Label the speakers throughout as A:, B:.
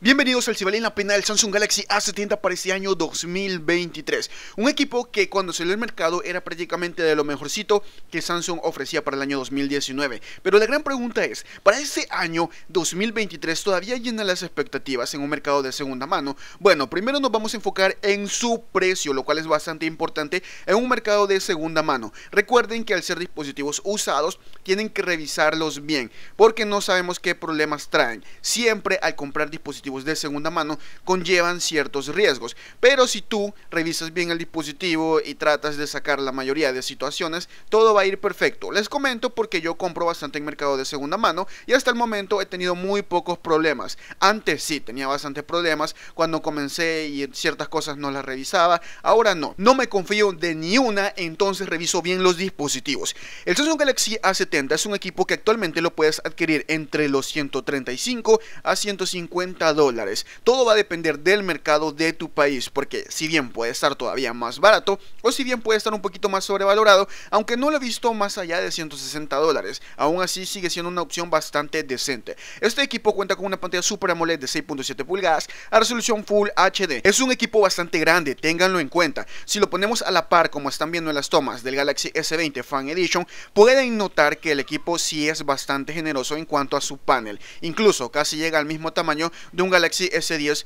A: Bienvenidos al en la pena del Samsung Galaxy A70 para este año 2023. Un equipo que cuando salió al mercado era prácticamente de lo mejorcito que Samsung ofrecía para el año 2019. Pero la gran pregunta es, ¿para este año 2023 todavía llenan las expectativas en un mercado de segunda mano? Bueno, primero nos vamos a enfocar en su precio, lo cual es bastante importante en un mercado de segunda mano. Recuerden que al ser dispositivos usados tienen que revisarlos bien, porque no sabemos qué problemas traen. Siempre al comprar dispositivos de segunda mano conllevan ciertos riesgos, pero si tú revisas bien el dispositivo y tratas de sacar la mayoría de situaciones, todo va a ir perfecto. Les comento porque yo compro bastante en mercado de segunda mano y hasta el momento he tenido muy pocos problemas. Antes sí tenía bastantes problemas cuando comencé y ciertas cosas no las revisaba, ahora no. No me confío de ni una, entonces reviso bien los dispositivos. El Samsung Galaxy A70 es un equipo que actualmente lo puedes adquirir entre los 135 a 150 dólares. Todo va a depender del mercado de tu país, porque si bien puede estar todavía más barato, o si bien puede estar un poquito más sobrevalorado, aunque no lo he visto más allá de 160 dólares, aún así sigue siendo una opción bastante decente. Este equipo cuenta con una pantalla Super AMOLED de 6.7 pulgadas a resolución Full HD. Es un equipo bastante grande, ténganlo en cuenta. Si lo ponemos a la par, como están viendo en las tomas del Galaxy S20 Fan Edition, pueden notar que el equipo sí es bastante generoso en cuanto a su panel. Incluso casi llega al mismo tamaño de un Galaxy S10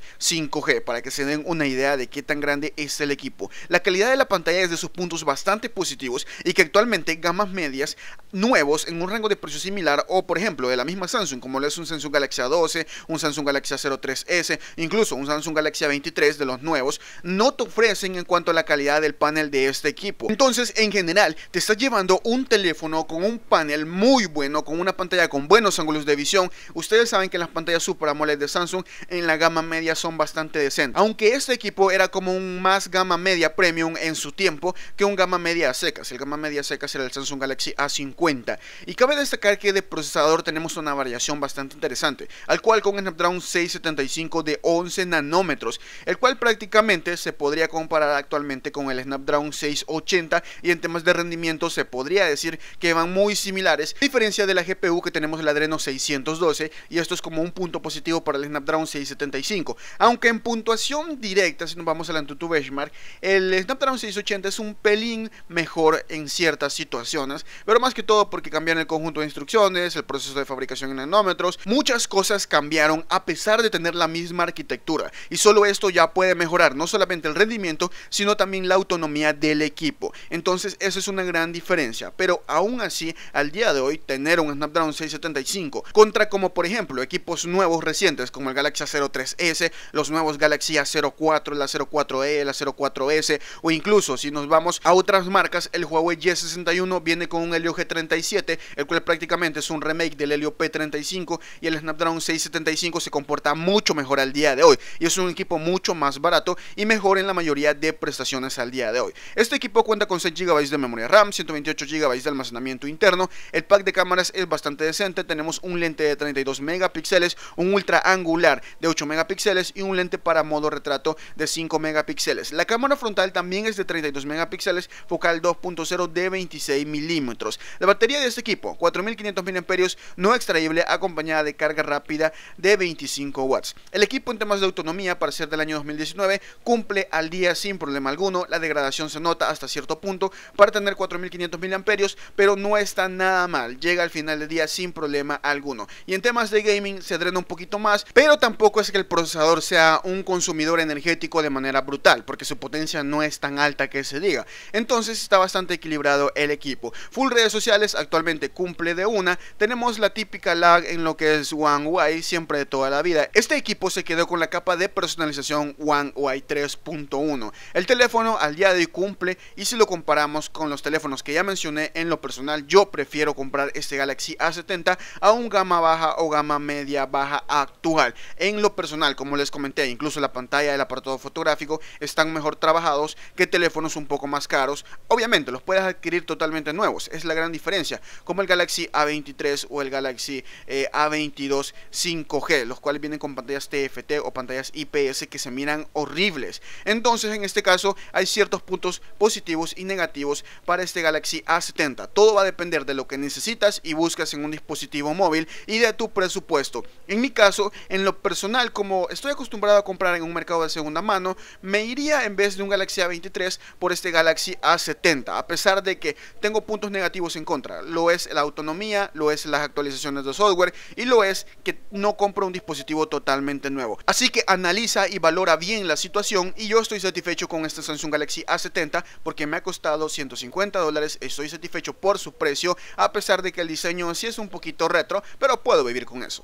A: 5G, para que se den una idea de qué tan grande es el equipo. La calidad de la pantalla es de sus puntos bastante positivos y que actualmente gamas medias nuevos en un rango de precio similar o por ejemplo de la misma Samsung, como lo es un Samsung Galaxy A12, un Samsung Galaxy A03S, incluso un Samsung Galaxy 23 de los nuevos, no te ofrecen en cuanto a la calidad del panel de este equipo. Entonces, en general, te estás llevando un teléfono con un panel muy bueno, con una pantalla con buenos ángulos de visión. Ustedes saben que las pantallas Super AMOLED de Samsung en la gama media son bastante decentes. Aunque este equipo era como un más gama media premium en su tiempo que un gama media a secas. El gama media a secas era el Samsung Galaxy A50. Y cabe destacar que de procesador tenemos una variación bastante interesante, al cual con Snapdragon 675 de 11 nanómetros, el cual prácticamente se podría comparar actualmente con el Snapdragon 680 y en temas de rendimiento se podría decir que van muy similares, a diferencia de la GPU que tenemos el Adreno 612 y esto es como un punto positivo para el Snapdragon 675. Aunque en puntuación directa, si nos vamos al Antutu Benchmark, el Snapdragon 680 es un pelín mejor en ciertas situaciones, pero más que todo porque cambiaron el conjunto de instrucciones, el proceso de fabricación en nanómetros, muchas cosas cambiaron a pesar de tener la misma arquitectura. Y solo esto ya puede mejorar no solamente el rendimiento, sino también la autonomía del equipo. Entonces, eso es una gran diferencia, pero aún así, al día de hoy, tener un Snapdragon 675 contra como por ejemplo equipos nuevos recientes como el Galaxy a03S, los nuevos Galaxy A04, la 04E, la 04S o incluso si nos vamos a otras marcas, el Huawei Y61 viene con un Helio G37, el cual prácticamente es un remake del Helio P35 y el Snapdragon 675 se comporta mucho mejor al día de hoy y es un equipo mucho más barato y mejor en la mayoría de prestaciones al día de hoy. Este equipo cuenta con 6 GB de memoria RAM, 128 GB de almacenamiento interno, el pack de cámaras es bastante decente, tenemos un lente de 32 megapíxeles, un ultra angular de 8 megapíxeles y un lente para modo retrato de 5 megapíxeles. La cámara frontal también es de 32 megapíxeles, focal 2.0 de 26 milímetros. La batería de este equipo, 4500 mAh, no extraíble, acompañada de carga rápida de 25 watts. El equipo en temas de autonomía, para ser del año 2019, cumple al día sin problema alguno. La degradación se nota hasta cierto punto para tener 4500 mAh, pero no está nada mal. Llega al final del día sin problema alguno. Y en temas de gaming se drena un poquito más, pero tampoco es que el procesador sea un consumidor energético de manera brutal, porque su potencia no es tan alta que se diga. Entonces está bastante equilibrado el equipo. Full redes sociales actualmente cumple de una. Tenemos la típica lag en lo que es One UI, siempre de toda la vida. Este equipo se quedó con la capa de personalización One UI 3.1. El teléfono al día de hoy cumple y si lo comparamos con los teléfonos que ya mencioné en lo personal, yo prefiero comprar este Galaxy A70 a un gama baja o gama media baja actual. En lo personal, como les comenté, incluso la pantalla del apartado fotográfico están mejor trabajados que teléfonos un poco más caros. Obviamente, los puedes adquirir totalmente nuevos, es la gran diferencia, como el Galaxy A23 o el Galaxy eh, A22 5G, los cuales vienen con pantallas TFT o pantallas IPS que se miran horribles. Entonces, en este caso, hay ciertos puntos positivos y negativos para este Galaxy A70. Todo va a depender de lo que necesitas y buscas en un dispositivo móvil y de tu presupuesto. En mi caso, en lo personal, como estoy acostumbrado a comprar en un mercado de segunda mano, me iría en vez de un Galaxy A23 por este Galaxy A70, a pesar de que tengo puntos negativos en contra. Lo es la autonomía, lo es las actualizaciones de software y lo es que no compro un dispositivo totalmente nuevo. Así que analiza y valora bien la situación y yo estoy satisfecho con este Samsung Galaxy A70 porque me ha costado 150 dólares, estoy satisfecho por su precio, a pesar de que el diseño sí es un poquito retro, pero puedo vivir con eso.